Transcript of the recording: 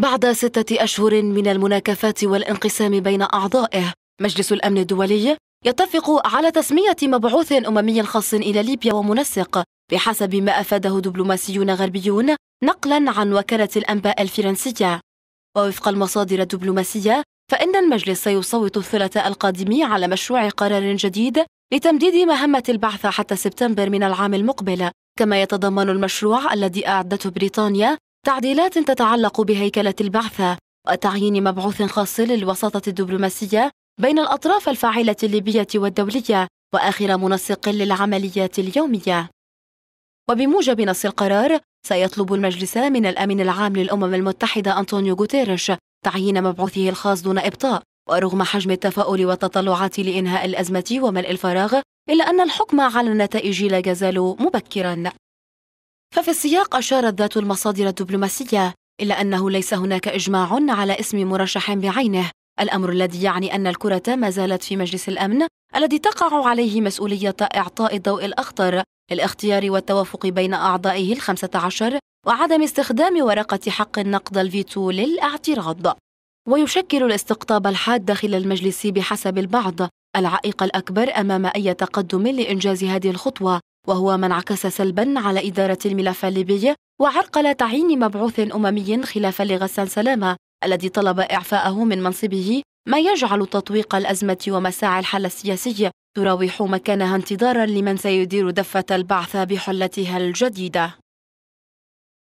بعد ستة أشهر من المناكفات والانقسام بين أعضائه مجلس الأمن الدولي يتفق على تسمية مبعوث أممي خاص إلى ليبيا ومنسق بحسب ما أفاده دبلوماسيون غربيون نقلا عن وكالة الأنباء الفرنسية ووفق المصادر الدبلوماسية فإن المجلس سيصوت الثلاثاء القادم على مشروع قرار جديد لتمديد مهمة البعث حتى سبتمبر من العام المقبل كما يتضمن المشروع الذي أعدته بريطانيا تعديلات تتعلق بهيكلة البعثة وتعيين مبعوث خاص للوساطة الدبلوماسية بين الأطراف الفاعلة الليبية والدولية وآخر منسق للعمليات اليومية وبموجب نص القرار سيطلب المجلس من الأمين العام للأمم المتحدة أنطونيو غوتيريش تعيين مبعوثه الخاص دون إبطاء ورغم حجم التفاؤل والتطلعات لإنهاء الأزمة وملء الفراغ إلا أن الحكم على النتائج لا يزال مبكرا ففي السياق أشارت ذات المصادر الدبلوماسية إلا أنه ليس هناك إجماع على اسم مرشح بعينه الأمر الذي يعني أن الكرة ما زالت في مجلس الأمن الذي تقع عليه مسؤولية إعطاء الضوء الأخضر للاختيار والتوافق بين أعضائه الخمسة عشر وعدم استخدام ورقة حق النقد الفيتو للاعتراض ويشكل الاستقطاب الحاد داخل المجلس بحسب البعض العائق الأكبر أمام أي تقدم لإنجاز هذه الخطوة وهو ما انعكس سلبا على إدارة الملف الليبي وعرقل تعيين مبعوث أممي خلافا لغسان سلامة الذي طلب إعفاءه من منصبه ما يجعل تطويق الأزمة ومساعي الحل السياسي تراوح مكانها انتظارا لمن سيدير دفة البعث بحلتها الجديدة